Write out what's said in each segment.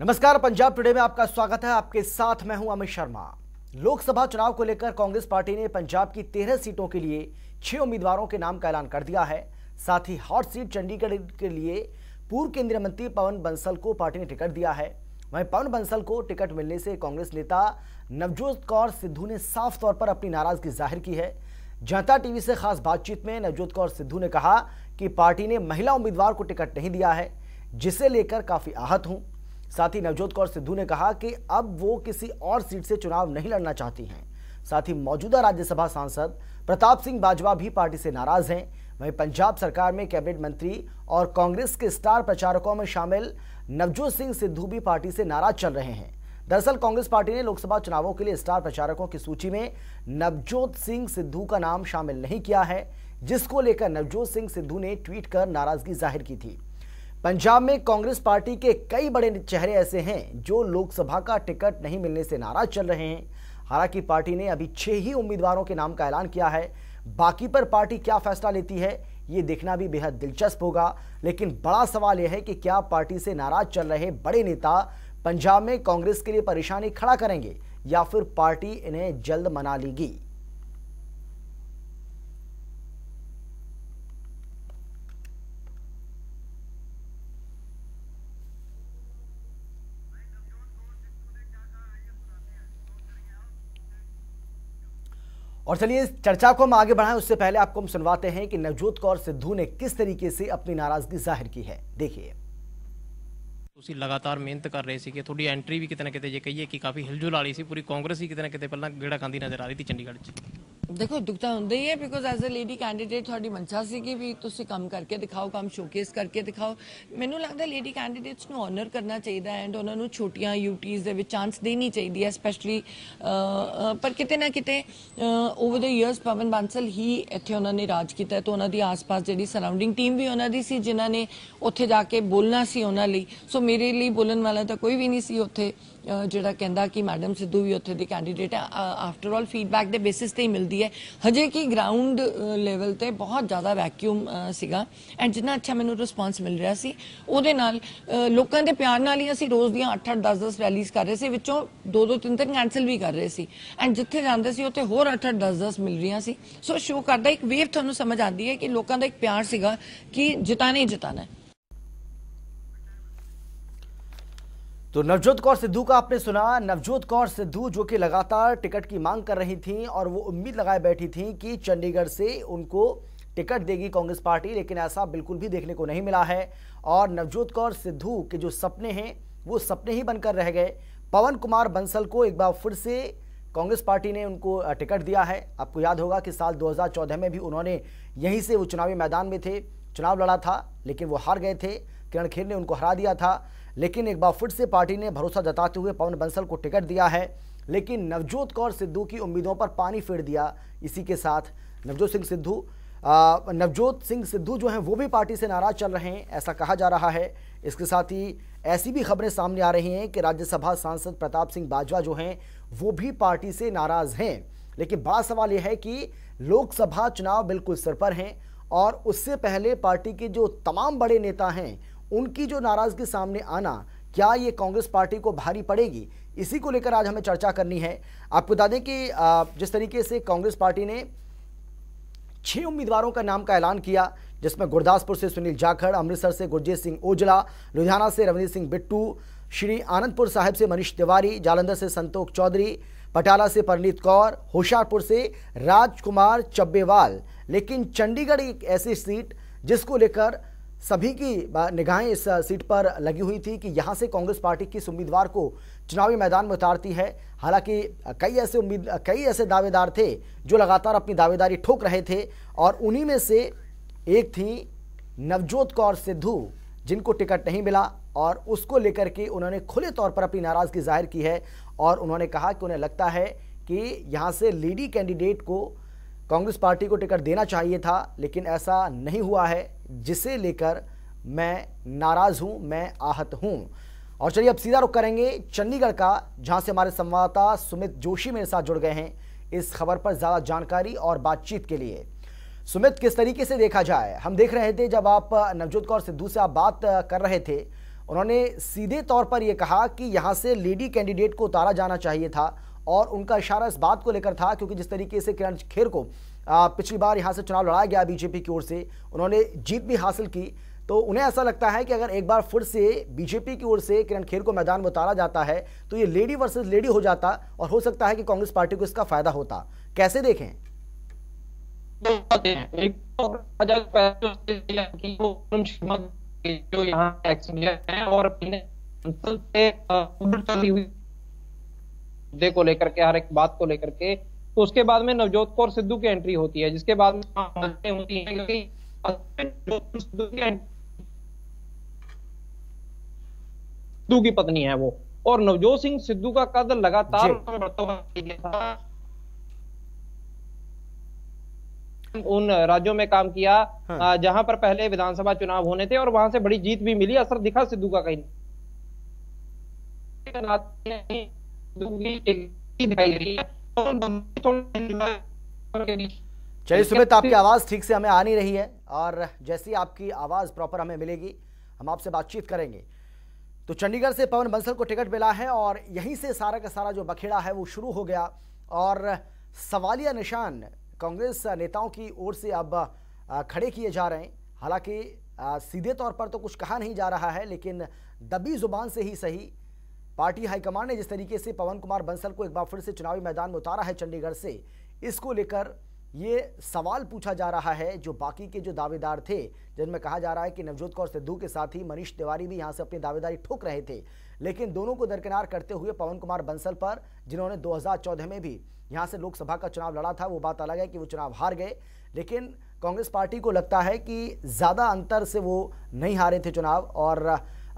नमस्कार पंजाब टुडे में आपका स्वागत है आपके साथ मैं हूं अमित शर्मा लोकसभा चुनाव को लेकर कांग्रेस पार्टी ने पंजाब की तेरह सीटों के लिए छह उम्मीदवारों के नाम का ऐलान कर दिया है साथ ही हॉट सीट चंडीगढ़ के लिए पूर्व केंद्रीय मंत्री पवन बंसल को पार्टी ने टिकट दिया है वहीं पवन बंसल को टिकट मिलने से कांग्रेस नेता नवजोत कौर सिद्धू ने साफ तौर पर अपनी नाराजगी जाहिर की है जनता टीवी से खास बातचीत में नवजोत कौर सिद्धू ने कहा कि पार्टी ने महिला उम्मीदवार को टिकट नहीं दिया है जिसे लेकर काफी आहत हूं साथ ही नवजोत कौर सिद्धू ने कहा कि अब वो किसी और सीट से चुनाव नहीं लड़ना चाहती हैं साथ ही मौजूदा राज्यसभा सांसद प्रताप सिंह बाजवा भी पार्टी से नाराज हैं वहीं पंजाब सरकार में कैबिनेट मंत्री और कांग्रेस के स्टार प्रचारकों में शामिल नवजोत सिंह सिद्धू भी पार्टी से नाराज चल रहे हैं दरअसल कांग्रेस पार्टी ने लोकसभा चुनावों के लिए स्टार प्रचारकों की सूची में नवजोत सिंह सिद्धू का नाम शामिल नहीं किया है जिसको लेकर नवजोत सिंह सिद्धू ने ट्वीट कर नाराजगी जाहिर की थी पंजाब में कांग्रेस पार्टी के कई बड़े चेहरे ऐसे हैं जो लोकसभा का टिकट नहीं मिलने से नाराज चल रहे हैं हालांकि पार्टी ने अभी छह ही उम्मीदवारों के नाम का ऐलान किया है बाकी पर पार्टी क्या फैसला लेती है ये देखना भी बेहद दिलचस्प होगा लेकिन बड़ा सवाल यह है कि क्या पार्टी से नाराज चल रहे बड़े नेता पंजाब में कांग्रेस के लिए परेशानी खड़ा करेंगे या फिर पार्टी इन्हें जल्द मना लेगी और चलिए इस चर्चा को हम आगे बढ़ाएं उससे पहले आपको हम सुनवाते हैं कि नवजोत कौर सिद्धू ने किस तरीके से अपनी नाराजगी जाहिर की है देखिए ਤੁਸੀਂ ਲਗਾਤਾਰ ਮਿਹਨਤ ਕਰ ਰਹੇ ਸੀਗੇ ਤੁਹਾਡੀ ਐਂਟਰੀ ਵੀ ਕਿਤੇ ਨਾ ਕਿਤੇ ਜੇ ਕਹੀਏ ਕਿ ਕਾਫੀ ਹਿਲਜੁਲ ਵਾਲੀ ਸੀ ਪੂਰੀ ਕਾਂਗਰਸ ਹੀ ਕਿਤੇ ਨਾ ਕਿਤੇ ਪਹਿਲਾਂ ਗੇੜਾ ਖਾਂਦੀ ਨਜ਼ਰ ਆ ਰਹੀ ਸੀ ਚੰਡੀਗੜ੍ਹ 'ਚ ਦੇਖੋ ਦੁੱਖ ਤਾਂ ਹੁੰਦਾ ਹੀ ਹੈ because as a lady candidate ਤੁਹਾਡੀ ਮਨਸ਼ਾ ਸੀ ਕਿ ਵੀ ਤੁਸੀਂ ਕੰਮ ਕਰਕੇ ਦਿਖਾਓ ਕੰਮ ਸ਼ੋਕੇਸ ਕਰਕੇ ਦਿਖਾਓ ਮੈਨੂੰ ਲੱਗਦਾ ਲੇਡੀ ਕੈਂਡੀਡੇਟਸ ਨੂੰ ਆਨਰ ਕਰਨਾ ਚਾਹੀਦਾ ਐਂਡ ਉਹਨਾਂ ਨੂੰ ਛੋਟੀਆਂ ਯੂਟੀਜ਼ ਦੇ ਵਿੱਚ ਚਾਂਸ ਦੇਣੀ ਚਾਹੀਦੀ ਹੈ ਸਪੈਸ਼ਲੀ ਪਰ ਕਿਤੇ ਨਾ ਕਿਤੇ over the years Pawan Bansal ਹੀ ਇੱਥੇ ਉਹਨਾਂ ਨੇ ਰਾਜ ਕੀਤਾ ਤਾਂ ਉਹਨਾਂ ਦੀ ਆਸ-ਪਾਸ ਜਿਹੜੀ ਸਰਾਊਂਡਿੰਗ ਟੀਮ ਵੀ ਉਹਨਾਂ ਦੀ ਸੀ ਜਿਨ੍ਹਾਂ ਨੇ ਉੱਥੇ ਜਾ ਕੇ ਬੋਲਣਾ ਸੀ ਉਹਨਾਂ ਲਈ ਸੋ ਮੇਰੇ ਲਈ ਬੋਲਣ ਵਾਲਾ ਤਾਂ ਕੋਈ ਵੀ ਨਹੀਂ ਸੀ ਉੱਥੇ ਜਿਹੜਾ ਕਹਿੰਦਾ ਕਿ ਮੈਡਮ ਸਿੱਧੂ ਵੀ ਉੱਥੇ ਦੀ ਕੈਂਡੀਡੇਟ ਹੈ ਆਫਟਰ ਆਲ ਫੀਡਬੈਕ ਦੇ ਬੇਸਿਸ ਤੇ ਹੀ ਮਿਲਦੀ ਹੈ ਹਜੇ ਕਿ ਗਰਾਊਂਡ ਲੈਵਲ ਤੇ ਬਹੁਤ ਜ਼ਿਆਦਾ ਵੈਕਿਊਮ ਸੀਗਾ ਐਂਡ ਜਿੰਨਾ ਅੱਛਾ ਮੈਨੂੰ ਰਿਸਪਾਂਸ ਮਿਲ ਰਿਹਾ ਸੀ ਉਹਦੇ ਨਾਲ ਲੋਕਾਂ ਦੇ ਪਿਆਰ ਨਾਲ ਹੀ ਅਸੀਂ ਰੋਜ਼ ਦੀਆਂ 8-8 10-10 ਰੈਲੀਜ਼ ਕਰ ਰਹੇ ਸੀ ਵਿੱਚੋਂ 2-2 3-3 ਕੈਨਸਲ ਵੀ ਕਰ ਰਹੇ ਸੀ ਐਂਡ ਜਿੱਥੇ ਜਾਂਦੇ ਸੀ ਉੱਥੇ ਹੋਰ 8-8 10-10 ਮਿਲ ਰਹੀਆਂ ਸੀ ਸੋ ਸ਼ੋ ਕਰਦਾ ਇੱਕ ਵੇਵ ਤੁਹਾਨੂੰ ਸਮਝ ਆਉਂਦੀ ਹੈ ਕਿ ਲੋਕਾਂ ਦਾ ਇੱਕ ਪਿਆਰ ਸੀਗਾ ਕਿ ਜਿਤਾਣੇ ਜਿਤਾਣਾ तो नवजोत कौर सिद्धू का आपने सुना नवजोत कौर सिद्धू जो कि लगातार टिकट की मांग कर रही थी और वो उम्मीद लगाए बैठी थी कि चंडीगढ़ से उनको टिकट देगी कांग्रेस पार्टी लेकिन ऐसा बिल्कुल भी देखने को नहीं मिला है और नवजोत कौर सिद्धू के जो सपने हैं वो सपने ही बनकर रह गए पवन कुमार बंसल को एक बार फिर से कांग्रेस पार्टी ने उनको टिकट दिया है आपको याद होगा कि साल 2014 में भी उन्होंने यहीं से वो चुनावी मैदान में थे चुनाव लड़ा था लेकिन वो हार गए थे किरण खेर ने उनको हरा दिया था लेकिन एक बार फिर से पार्टी ने भरोसा जताते हुए पवन बंसल को टिकट दिया है लेकिन नवजोत कौर सिद्धू की उम्मीदों पर पानी फेर दिया इसी के साथ नवजोत सिंह सिद्धू नवजोत सिंह सिद्धू जो हैं वो भी पार्टी से नाराज चल रहे हैं ऐसा कहा जा रहा है इसके साथ ही ऐसी भी खबरें सामने आ रही हैं कि राज्यसभा सांसद प्रताप सिंह बाजवा जो हैं वो भी पार्टी से नाराज हैं लेकिन बड़ा सवाल यह है कि लोकसभा चुनाव बिल्कुल सिर पर हैं और उससे पहले पार्टी के जो तमाम बड़े नेता हैं उनकी जो नाराज़गी सामने आना क्या ये कांग्रेस पार्टी को भारी पड़ेगी इसी को लेकर आज हमें चर्चा करनी है आपको बता दें कि जिस तरीके से कांग्रेस पार्टी ने छः उम्मीदवारों का नाम का ऐलान किया जिसमें गुरदासपुर से सुनील जाखड़ अमृतसर से गुरजीत सिंह ओजला लुधियाना से रवनीत सिंह बिट्टू श्री आनंदपुर साहिब से मनीष तिवारी जालंधर से संतोख चौधरी पटाला से परनीत कौर होशियारपुर से राजकुमार चब्बेवाल लेकिन चंडीगढ़ एक ऐसी सीट जिसको लेकर सभी की निगाहें इस सीट पर लगी हुई थी कि यहाँ से कांग्रेस पार्टी किस उम्मीदवार को चुनावी मैदान में उतारती है हालांकि कई ऐसे उम्मीद कई ऐसे दावेदार थे जो लगातार अपनी दावेदारी ठोक रहे थे और उन्हीं में से एक थी नवजोत कौर सिद्धू जिनको टिकट नहीं मिला और उसको लेकर के उन्होंने खुले तौर पर अपनी नाराज़गी जाहिर की है और उन्होंने कहा कि उन्हें लगता है कि यहाँ से लीडी कैंडिडेट को कांग्रेस पार्टी को टिकट देना चाहिए था लेकिन ऐसा नहीं हुआ है जिसे लेकर मैं नाराज़ हूँ मैं आहत हूँ और चलिए अब सीधा रुख करेंगे चंडीगढ़ का जहाँ से हमारे संवाददाता सुमित जोशी मेरे साथ जुड़ गए हैं इस खबर पर ज़्यादा जानकारी और बातचीत के लिए सुमित किस तरीके से देखा जाए हम देख रहे थे जब आप नवजोत कौर सिद्धू से आप बात कर रहे थे उन्होंने सीधे तौर पर यह कहा कि यहाँ से लेडी कैंडिडेट को उतारा जाना चाहिए था और उनका इशारा इस बात को लेकर था क्योंकि जिस तरीके से किरण खेर को पिछली बार यहाँ से चुनाव लड़ाया गया बीजेपी की ओर से उन्होंने जीत भी हासिल की तो उन्हें ऐसा लगता है कि अगर एक बार फिर से बीजेपी की ओर से किरण खेर को मैदान में उतारा जाता है तो ये लेडी वर्सेस लेडी हो जाता और हो सकता है कि कांग्रेस पार्टी को इसका फायदा होता कैसे देखें जो यहाँ और हुई मुद्दे को लेकर के हर एक बात को लेकर के तो उसके बाद में नवजोत कौर सिद्धू की एंट्री होती है जिसके बाद में हाँ, सिद्धू की पत्नी है वो और नवजोत सिंह सिद्धू का कद लगातार उन राज्यों में काम किया हाँ। जहां पर पहले विधानसभा चुनाव होने थे और वहां से बड़ी जीत भी मिली असर दिखा सिद्धू का कहीं चलिए सुमित आपकी आवाज़ ठीक से हमें आ नहीं रही है और जैसी आपकी आवाज़ प्रॉपर हमें मिलेगी हम आपसे बातचीत करेंगे तो चंडीगढ़ से पवन बंसल को टिकट मिला है और यहीं से सारा का सारा जो बखेड़ा है वो शुरू हो गया और सवालिया निशान कांग्रेस नेताओं की ओर से अब खड़े किए जा रहे हैं हालांकि सीधे तौर पर तो कुछ कहा नहीं जा रहा है लेकिन दबी जुबान से ही सही पार्टी हाईकमान ने जिस तरीके से पवन कुमार बंसल को एक बार फिर से चुनावी मैदान में उतारा है चंडीगढ़ से इसको लेकर ये सवाल पूछा जा रहा है जो बाकी के जो दावेदार थे जिनमें कहा जा रहा है कि नवजोत कौर सिद्धू के साथ ही मनीष तिवारी भी यहाँ से अपनी दावेदारी ठोक रहे थे लेकिन दोनों को दरकिनार करते हुए पवन कुमार बंसल पर जिन्होंने 2014 में भी यहाँ से लोकसभा का चुनाव लड़ा था वो बात अलग है कि वो चुनाव हार गए लेकिन कांग्रेस पार्टी को लगता है कि ज़्यादा अंतर से वो नहीं हारे थे चुनाव और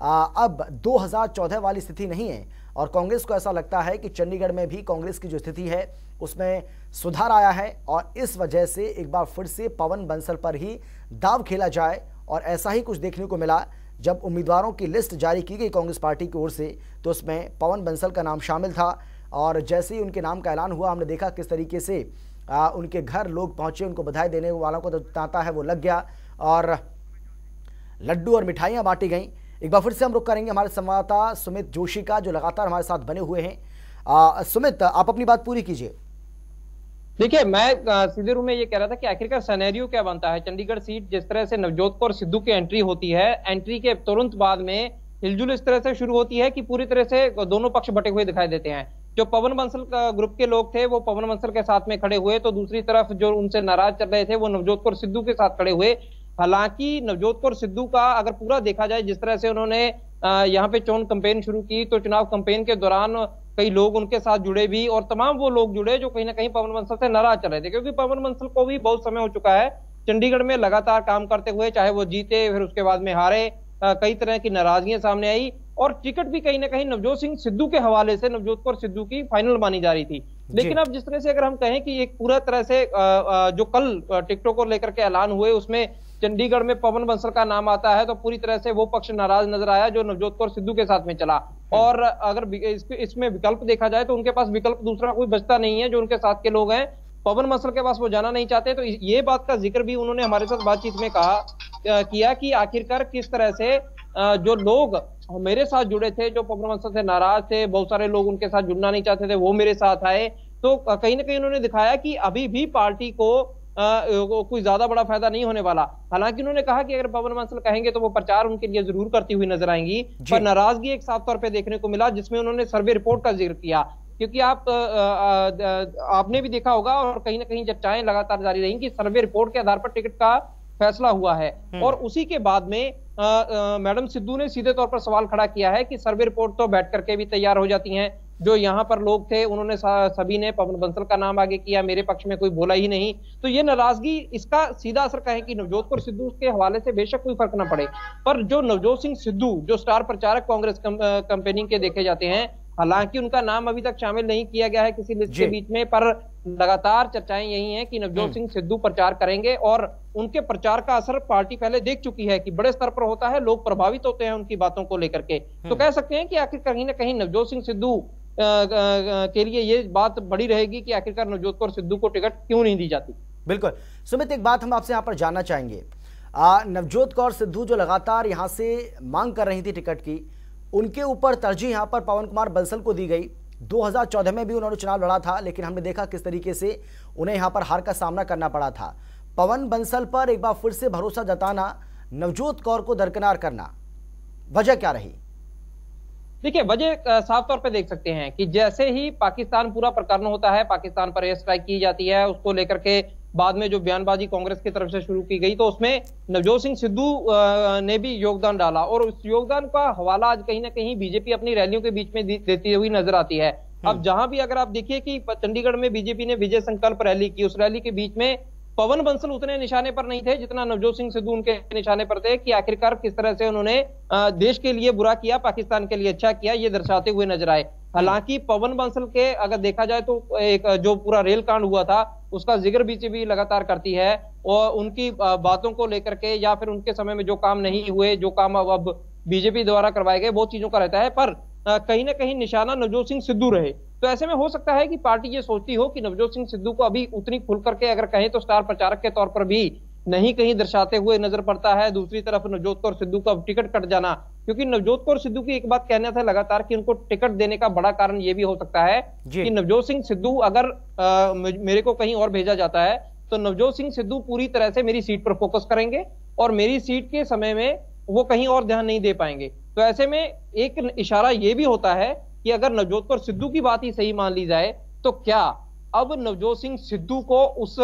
आ, अब 2014 वाली स्थिति नहीं है और कांग्रेस को ऐसा लगता है कि चंडीगढ़ में भी कांग्रेस की जो स्थिति है उसमें सुधार आया है और इस वजह से एक बार फिर से पवन बंसल पर ही दाव खेला जाए और ऐसा ही कुछ देखने को मिला जब उम्मीदवारों की लिस्ट जारी की गई कांग्रेस पार्टी की ओर से तो उसमें पवन बंसल का नाम शामिल था और जैसे ही उनके नाम का ऐलान हुआ हमने देखा किस तरीके से आ, उनके घर लोग पहुंचे उनको बधाई देने वालों को तो तांता है वो लग गया और लड्डू और मिठाइयाँ बांटी गईं एक बार फिर से हम रुक करेंगे हमारे संवाददाता सुमित जोशी का जो लगातार हमारे साथ बने हुए हैं सुमित आप अपनी बात पूरी कीजिए देखिए मैं सीधे रूप में ये कह रहा था कि आखिरकार सनेरियो क्या बनता है चंडीगढ़ सीट जिस तरह से नवजोत कौर सिद्धू की एंट्री होती है एंट्री के तुरंत बाद में हिलजुल इस तरह से शुरू होती है कि पूरी तरह से दोनों पक्ष बटे हुए दिखाई देते हैं जो पवन बंसल का ग्रुप के लोग थे वो पवन बंसल के साथ में खड़े हुए तो दूसरी तरफ जो उनसे नाराज चल रहे थे वो नवजोत कौर सिद्धू के साथ खड़े हुए हालांकि नवजोत कौर सिद्धू का अगर पूरा देखा जाए जिस तरह से उन्होंने यहाँ पे चोन कंपेन शुरू की तो चुनाव कंपेन के दौरान कई लोग उनके साथ जुड़े भी और तमाम वो लोग जुड़े जो कहीं ना कहीं पवन बंसल से नाराज चल रहे थे क्योंकि पवन बंसल को भी बहुत समय हो चुका है चंडीगढ़ में लगातार काम करते हुए चाहे वो जीते फिर उसके बाद में हारे कई तरह की नाराजगियां सामने आई और टिकट भी कहीं ना कहीं नवजोत सिंह सिद्धू के हवाले से नवजोत कौर सिद्धू की फाइनल मानी जा रही थी लेकिन अब जिस तरह से अगर हम कहें कि एक पूरा तरह से जो कल टिकटों को लेकर के ऐलान हुए उसमें चंडीगढ़ में पवन बंसल का नाम आता है तो पूरी तरह से वो पक्ष नाराज नजर आया जो नवजोत कौर सिद्धू के साथ में चला और अगर इसमें विकल्प देखा जाए तो उनके पास विकल्प दूसरा कोई बचता नहीं है जो उनके साथ के लोग हैं पवन मसल के पास वो जाना नहीं चाहते तो ये बात का जिक्र भी उन्होंने हमारे साथ बातचीत में कहा किया कि आखिरकार किस तरह से जो लोग मेरे साथ जुड़े थे जो पवन बंसल से नाराज थे बहुत सारे लोग उनके साथ जुड़ना नहीं चाहते थे वो मेरे साथ आए तो कहीं ना कहीं उन्होंने दिखाया कि अभी भी पार्टी को कोई ज्यादा बड़ा फायदा नहीं होने वाला हालांकि उन्होंने कहा कि अगर पवन बंसल कहेंगे तो वो प्रचार उनके लिए जरूर करती हुई नजर आएंगी पर नाराजगी एक साफ तौर पर देखने को मिला जिसमें उन्होंने सर्वे रिपोर्ट का जिक्र किया क्योंकि आप आपने भी देखा होगा और कहीं ना कहीं चर्चाएं लगातार जारी रही कि सर्वे रिपोर्ट के आधार पर टिकट का फैसला हुआ है हम्म। और उसी के बाद में मैडम सिद्धू ने सीधे तौर पर सवाल खड़ा किया है कि सर्वे रिपोर्ट तो बैठ करके भी तैयार हो जाती हैं जो यहाँ पर लोग थे उन्होंने सभी ने पवन बंसल का नाम आगे किया मेरे पक्ष में कोई बोला ही नहीं तो ये नाराजगी इसका सीधा असर कहें कि नवजोत कौर सिद्धू के हवाले से बेशक कोई फर्क ना पड़े पर जो नवजोत सिंह सिद्धू जो स्टार प्रचारक कांग्रेस कंपेनिंग के देखे जाते हैं हालांकि उनका नाम अभी तक शामिल नहीं किया गया है किसी लिस्ट के बीच में पर लगातार चर्चाएं यही हैं कि नवजोत हम्म। सिंह सिद्धू प्रचार करेंगे और उनके प्रचार का असर पार्टी पहले देख चुकी है कि बड़े स्तर पर होता है लोग प्रभावित होते हैं उनकी बातों को लेकर के तो हम्म। कह सकते हैं कि आखिर कहीं ना कहीं नवजोत सिंह सिद्धू के लिए ये बात बड़ी रहेगी कि आखिरकार नवजोत कौर सिद्धू को टिकट क्यों नहीं दी जाती बिल्कुल सुमित एक बात हम आपसे यहाँ पर जानना चाहेंगे नवजोत कौर सिद्धू जो लगातार यहाँ से मांग कर रही थी टिकट की उनके ऊपर तरजीह यहाँ पर पवन कुमार बंसल को दी गई 2014 में भी उन्होंने चुनाव लड़ा था लेकिन हमने देखा किस तरीके से उन्हें यहाँ पर हार का सामना करना पड़ा था पवन बंसल पर एक बार फिर से भरोसा जताना नवजोत कौर को दरकिनार करना वजह क्या रही देखिए वजह साफ तौर पे देख सकते हैं कि जैसे ही पाकिस्तान पूरा प्रकरण होता है पाकिस्तान पर एयर स्ट्राइक की जाती है उसको लेकर के बाद में जो बयानबाजी कांग्रेस की तरफ से शुरू की गई तो उसमें नवजोत सिंह सिद्धू ने भी योगदान डाला और उस योगदान का हवाला आज कहीं ना कहीं बीजेपी अपनी रैलियों के बीच में देती हुई नजर आती है अब हम्म। जहां भी अगर आप देखिए कि चंडीगढ़ में बीजेपी ने विजय संकल्प रैली की उस रैली के बीच में पवन बंसल उतने निशाने पर नहीं थे जितना नवजोत सिंह सिद्धू उनके निशाने पर थे कि आखिरकार किस तरह से उन्होंने देश के लिए बुरा किया पाकिस्तान के लिए अच्छा किया ये दर्शाते हुए नजर आए हालांकि पवन बंसल के अगर देखा जाए तो एक जो पूरा रेल कांड हुआ था उसका जिक्र बीसीबी लगातार करती है और उनकी बातों को लेकर के या फिर उनके समय में जो काम नहीं हुए जो काम अब बीजेपी द्वारा करवाए गए बहुत चीजों का रहता है पर कहीं ना कहीं निशाना नवजोत सिंह सिद्धू रहे तो ऐसे में हो सकता है कि पार्टी ये सोचती हो कि नवजोत सिंह सिद्धू को अभी उतनी खुल करके अगर कहें तो स्टार प्रचारक के तौर पर भी नहीं कहीं दर्शाते हुए नजर पड़ता है दूसरी तरफ नवजोत कौर सिद्धू का टिकट कट जाना क्योंकि नवजोत कौर सिद्धू की एक बात कहना था लगातार कि उनको टिकट देने का बड़ा कारण यह भी हो सकता है कि नवजोत सिंह सिद्धू अगर आ, मेरे को कहीं और भेजा जाता है तो नवजोत सिंह सिद्धू पूरी तरह से मेरी सीट पर फोकस करेंगे और मेरी सीट के समय में वो कहीं और ध्यान नहीं दे पाएंगे तो ऐसे में एक इशारा ये भी होता है कि अगर नवजोत कौर सिद्धू की बात ही सही मान ली जाए तो क्या अब नवजोत सिंह सिद्धू को उस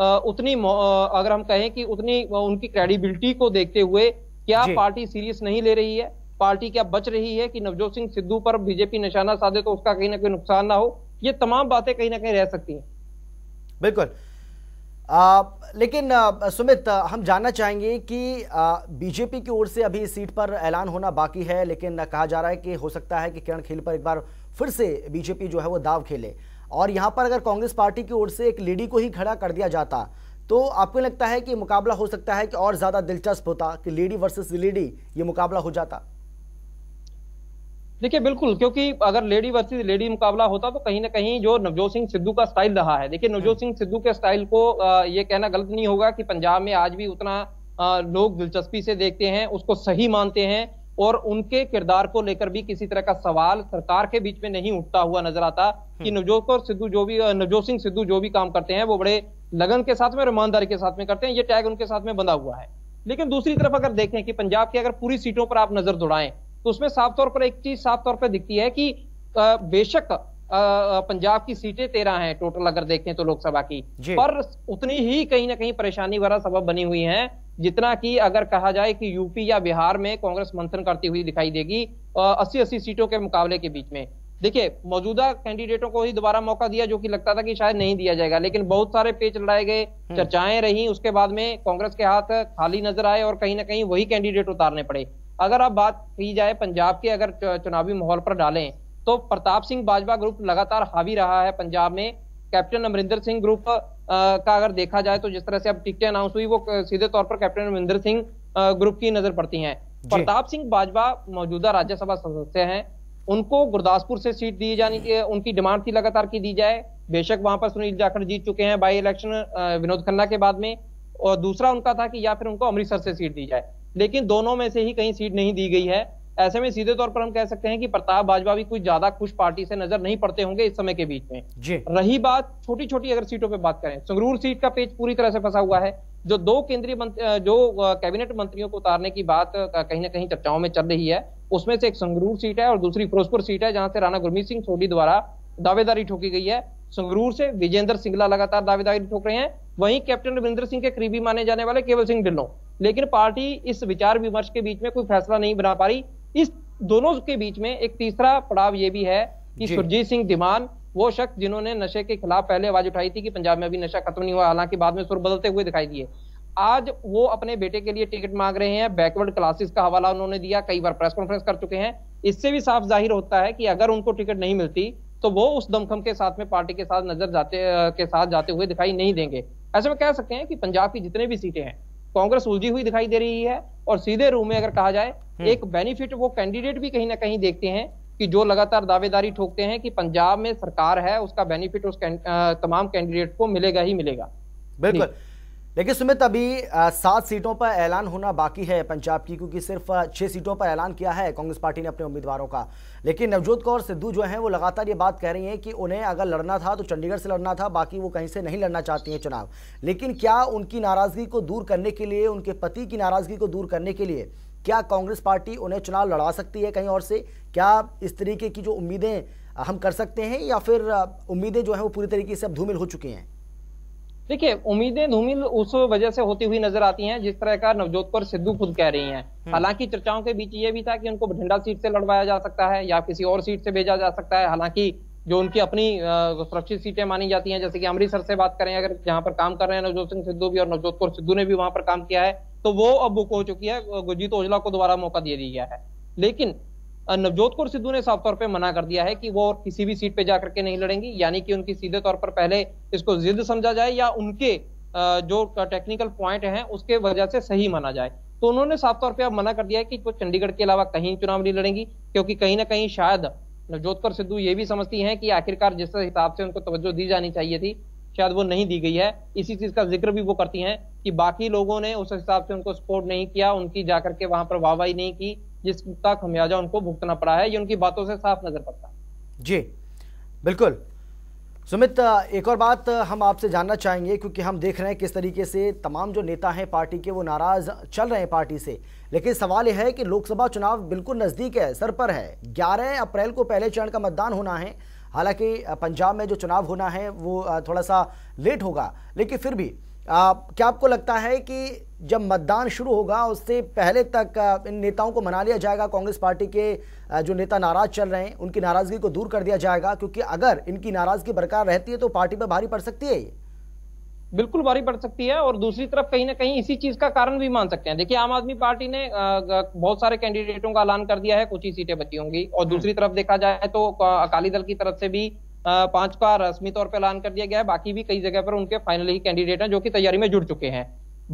उतनी अगर हम कहें कि उतनी उनकी क्रेडिबिलिटी को देखते हुए क्या पार्टी सीरियस नहीं ले रही है पार्टी क्या बच रही है कि नवजोत सिंह सिद्धू पर बीजेपी निशाना साधे तो उसका कहीं ना कहीं नुकसान ना हो ये तमाम बातें कहीं ना कहीं रह सकती हैं बिल्कुल आ, लेकिन आ, सुमित आ, हम जानना चाहेंगे कि बीजेपी की ओर से अभी इस सीट पर ऐलान होना बाकी है लेकिन कहा जा रहा है कि हो सकता है कि किरण खेल पर एक बार फिर से बीजेपी जो है वो दाव खेले और यहाँ पर अगर कांग्रेस पार्टी की ओर से एक लेडी को ही खड़ा कर दिया जाता तो आपको लगता है कि मुकाबला हो सकता है कि और ज़्यादा दिलचस्प होता कि लेडी वर्सेस लेडी ये मुकाबला हो जाता देखिए बिल्कुल क्योंकि अगर लेडी वर्सेस लेडी मुकाबला होता तो कहीं ना कहीं जो नवजोत सिंह सिद्धू का स्टाइल रहा है देखिए नवजोत हम्म। सिंह सिद्धू के स्टाइल को ये कहना गलत नहीं होगा कि पंजाब में आज भी उतना लोग दिलचस्पी से देखते हैं उसको सही मानते हैं और उनके किरदार को लेकर भी किसी तरह का सवाल सरकार के बीच में नहीं उठता हुआ नजर आता कि हम्म। नवजोत और सिद्धू जो भी नवजोत सिंह सिद्धू जो भी काम करते हैं वो बड़े लगन के साथ में और ईमानदारी के साथ में करते हैं ये टैग उनके साथ में बंधा हुआ है लेकिन दूसरी तरफ अगर देखें कि पंजाब की अगर पूरी सीटों पर आप नजर दौड़ाएं तो उसमें साफ तौर पर एक चीज साफ तौर पर दिखती है कि बेशक पंजाब की सीटें तेरह हैं टोटल अगर देखें तो लोकसभा की पर उतनी ही कहीं ना कहीं परेशानी वाला सबब बनी हुई है जितना कि अगर कहा जाए कि यूपी या बिहार में कांग्रेस मंथन करती हुई दिखाई देगी अस्सी अस्सी सीटों के मुकाबले के बीच में देखिए मौजूदा कैंडिडेटों को ही दोबारा मौका दिया जो कि लगता था कि शायद नहीं दिया जाएगा लेकिन बहुत सारे पेच लड़ाए गए हम्म। चर्चाएं रही उसके बाद में कांग्रेस के हाथ खाली नजर आए और कहीं ना कहीं वही कैंडिडेट उतारने पड़े अगर आप बात की जाए पंजाब के अगर चुनावी माहौल पर डालें तो प्रताप सिंह बाजवा ग्रुप लगातार हावी रहा है पंजाब में कैप्टन अमरिंदर सिंह ग्रुप का अगर देखा जाए तो जिस तरह से अब टिकटें अनाउंस हुई वो सीधे तौर पर कैप्टन अमरिंदर सिंह ग्रुप की नजर पड़ती है प्रताप सिंह बाजवा मौजूदा राज्यसभा सदस्य हैं उनको गुरदासपुर से सीट दी जानी की उनकी डिमांड थी लगातार की दी जाए बेशक वहां पर सुनील जाखड़ जीत चुके हैं बाई इलेक्शन विनोद खन्ना के बाद में और दूसरा उनका था कि या फिर उनको अमृतसर से सीट दी जाए लेकिन दोनों में से ही कहीं सीट नहीं दी गई है ऐसे में सीधे तौर पर हम कह सकते हैं कि प्रताप बाजवा भी कुछ ज्यादा खुश पार्टी से नजर नहीं पड़ते होंगे इस समय के बीच में रही बात छोटी छोटी अगर सीटों पर बात करें संगरूर सीट का पेज पूरी तरह से फंसा हुआ है जो दो केंद्रीय मंत्री जो कैबिनेट मंत्रियों को उतारने की बात कहीं ना कहीं चर्चाओं में चल रही है उसमें से एक संगरूर सीट है और दूसरी फिरोजपुर सीट है जहां से राणा गुरमीत सिंह सोडी द्वारा दावेदारी ठोकी गई है संगरूर से विजेंद्र सिंगला लगातार दावेदारी ठोक रहे हैं वहीं कैप्टन रविंद्र सिंह के करीबी माने जाने वाले केवल सिंह ढिल्लों लेकिन पार्टी इस विचार विमर्श के बीच में कोई फैसला नहीं बना पा रही इस दोनों के बीच में एक तीसरा पड़ाव ये भी है कि सुरजीत सिंह धीमान वो शख्स जिन्होंने नशे के खिलाफ पहले आवाज उठाई थी कि पंजाब में अभी नशा खत्म नहीं हुआ हालांकि बाद में सुर बदलते हुए दिखाई दिए आज वो अपने बेटे के लिए टिकट मांग रहे हैं बैकवर्ड क्लासेस का हवाला उन्होंने दिया कई बार प्रेस कॉन्फ्रेंस कर चुके हैं इससे भी साफ जाहिर होता है कि अगर उनको टिकट नहीं मिलती तो वो उस दमखम के साथ में पार्टी के साथ नजर जाते के साथ जाते हुए दिखाई नहीं देंगे ऐसे में कह सकते हैं कि पंजाब की जितने भी सीटें हैं कांग्रेस उलझी हुई दिखाई दे रही है और सीधे रूप में अगर कहा जाए हम्म। एक बेनिफिट वो कैंडिडेट भी कहीं ना कहीं देखते हैं कि जो लगातार दावेदारी ठोकते हैं कि पंजाब में सरकार है उसका बेनिफिट उस कैं, आ, तमाम कैंडिडेट को मिलेगा ही मिलेगा बिल्कुल देखिए सुमित अभी सात सीटों पर ऐलान होना बाकी है पंजाब की क्योंकि सिर्फ छह सीटों पर ऐलान किया है कांग्रेस पार्टी ने अपने उम्मीदवारों का लेकिन नवजोत कौर सिद्धू जो हैं वो लगातार ये बात कह रही हैं कि उन्हें अगर लड़ना था तो चंडीगढ़ से लड़ना था बाकी वो कहीं से नहीं लड़ना चाहती हैं चुनाव लेकिन क्या उनकी नाराजगी को दूर करने के लिए उनके पति की नाराजगी को दूर करने के लिए क्या कांग्रेस पार्टी उन्हें चुनाव लड़ा सकती है कहीं और से क्या इस तरीके की जो उम्मीदें हम कर सकते हैं या फिर उम्मीदें जो हैं वो पूरी तरीके से अब धूमिल हो चुकी हैं देखिए उम्मीदें धूमिल उस वजह से होती हुई नजर आती हैं जिस तरह का नवजोत कौर सिद्धू खुद कह रही हैं हम्म। हालांकि चर्चाओं के बीच ये भी था कि उनको बठिंडा सीट से लड़वाया जा सकता है या किसी और सीट से भेजा जा सकता है हालांकि जो उनकी अपनी सुरक्षित सीटें मानी जाती हैं जैसे कि अमृतसर से बात करें अगर जहां पर काम कर रहे हैं नवजोत सिंह सिद्धू भी और नवजोत कौर सिद्धू ने भी वहां पर काम किया है तो वो अब बुक हो चुकी है गुरजीत ओजला को दोबारा मौका दे दिया गया है लेकिन नवजोत कौर सिद्धू ने साफ तौर पर मना कर दिया है कि वो किसी भी सीट पे जाकर के नहीं लड़ेंगी यानी कि उनकी सीधे तौर पर पहले इसको जिद समझा जाए या उनके जो टेक्निकल पॉइंट है उसके वजह से सही माना जाए तो उन्होंने साफ तौर पर अब मना कर दिया है कि वो चंडीगढ़ के अलावा कहीं चुनाव नहीं लड़ेंगी क्योंकि कहीं ना कहीं शायद नवजोत कौर सिद्धू ये भी समझती हैं कि आखिरकार जिस हिसाब से उनको तवज्जो दी जानी चाहिए थी शायद वो नहीं दी गई है इसी चीज का जिक्र भी वो करती हैं कि बाकी लोगों ने उस हिसाब से उनको सपोर्ट नहीं किया उनकी जाकर के वहां पर वाहवाही नहीं की जिसका खमियाजा उनको भुगतना पड़ा है ये उनकी बातों से साफ नजर पड़ता है जी बिल्कुल सुमित एक और बात हम आपसे जानना चाहेंगे क्योंकि हम देख रहे हैं किस तरीके से तमाम जो नेता हैं पार्टी के वो नाराज चल रहे हैं पार्टी से लेकिन सवाल यह है कि लोकसभा चुनाव बिल्कुल नज़दीक है सर पर है 11 अप्रैल को पहले चरण का मतदान होना है हालांकि पंजाब में जो चुनाव होना है वो थोड़ा सा लेट होगा लेकिन फिर भी आ, क्या आपको लगता है कि जब मतदान शुरू होगा उससे पहले तक इन नेताओं को मना लिया जाएगा कांग्रेस पार्टी के जो नेता नाराज चल रहे हैं उनकी नाराजगी को दूर कर दिया जाएगा क्योंकि अगर इनकी नाराजगी बरकरार रहती है तो पार्टी पर भारी पड़ सकती है ये बिल्कुल भारी पड़ सकती है और दूसरी तरफ कहीं ना कहीं इसी चीज का कारण भी मान सकते हैं देखिए आम आदमी पार्टी ने बहुत सारे कैंडिडेटों का ऐलान कर दिया है कुछ ही सीटें बची होंगी और दूसरी तरफ देखा जाए तो अकाली दल की तरफ से भी पांच का रस्मी तौर पर ऐलान कर दिया गया है बाकी भी कई जगह पर उनके फाइनल ही कैंडिडेट हैं जो कि तैयारी में जुड़ चुके हैं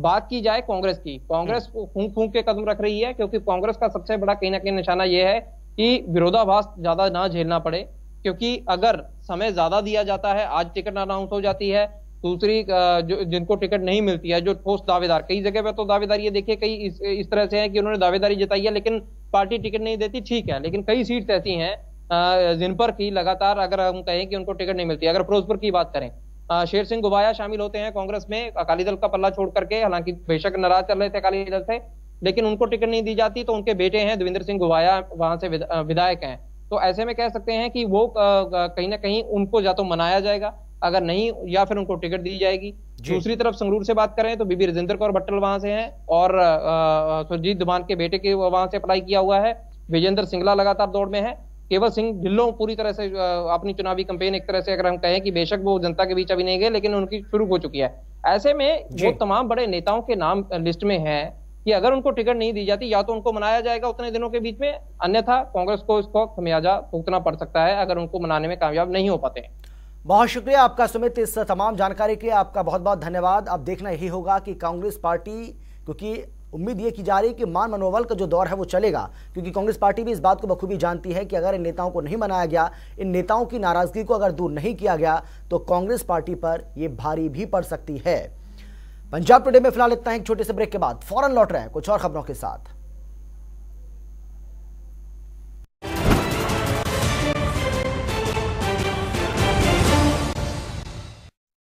बात की जाए कांग्रेस की कांग्रेस फूंक हम्म। फूंक के कदम रख रही है क्योंकि कांग्रेस का सबसे बड़ा कहीं ना कहीं निशाना यह है कि विरोधाभास ज्यादा ना झेलना पड़े क्योंकि अगर समय ज्यादा दिया जाता है आज टिकट अनाउंस हो जाती है दूसरी जो जिनको टिकट नहीं मिलती है जो ठोस दावेदार कई जगह पर तो दावेदारी देखिए कई इस, इस तरह से है कि उन्होंने दावेदारी जताई है लेकिन पार्टी टिकट नहीं देती ठीक है लेकिन कई सीट ऐसी हैं जिनपर की लगातार अगर हम कहें कि उनको टिकट नहीं मिलती अगर फिरोजपुर की बात करें शेर सिंह गुबाया शामिल होते हैं कांग्रेस में अकाली दल का पल्ला छोड़ करके हालांकि बेशक नाराज चल रहे थे अकाली दल से लेकिन उनको टिकट नहीं दी जाती तो उनके बेटे हैं देवेंद्र सिंह गुबाया वहां से विधायक हैं तो ऐसे में कह सकते हैं कि वो कहीं ना कहीं उनको या तो मनाया जाएगा अगर नहीं या फिर उनको टिकट दी जाएगी दूसरी तरफ संगरूर से बात करें तो बीबी राजेंद्र कौर भट्टल वहां से हैं और सुरजीत धुमान के बेटे के वहां से अप्लाई किया हुआ है विजेंद्र सिंगला लगातार दौड़ में है केवल सिंह ढिल्लों पूरी तरह से अपनी चुनावी कंपेन एक तरह से अगर हम कहें कि बेशक वो जनता के बीच अभी नहीं गए लेकिन उनकी शुरू हो चुकी है ऐसे में वो तमाम बड़े नेताओं के नाम लिस्ट में है कि अगर उनको टिकट नहीं दी जाती या तो उनको मनाया जाएगा उतने दिनों के बीच में अन्यथा कांग्रेस को इसको खमियाजा भुगतना पड़ सकता है अगर उनको मनाने में कामयाब नहीं हो पाते हैं बहुत शुक्रिया आपका सुमित इस तमाम जानकारी के आपका बहुत बहुत धन्यवाद अब देखना यही होगा कि कांग्रेस पार्टी क्योंकि उम्मीद ये की जा रही है कि मान मनोबल का जो दौर है वो चलेगा क्योंकि कांग्रेस पार्टी भी इस बात को बखूबी जानती है कि अगर इन नेताओं को नहीं मनाया गया इन नेताओं की नाराजगी को अगर दूर नहीं किया गया तो कांग्रेस पार्टी पर यह भारी भी पड़ सकती है पंजाब टुडे में फिलहाल इतना है एक छोटे से ब्रेक के बाद फौरन लौट रहे हैं कुछ और खबरों के साथ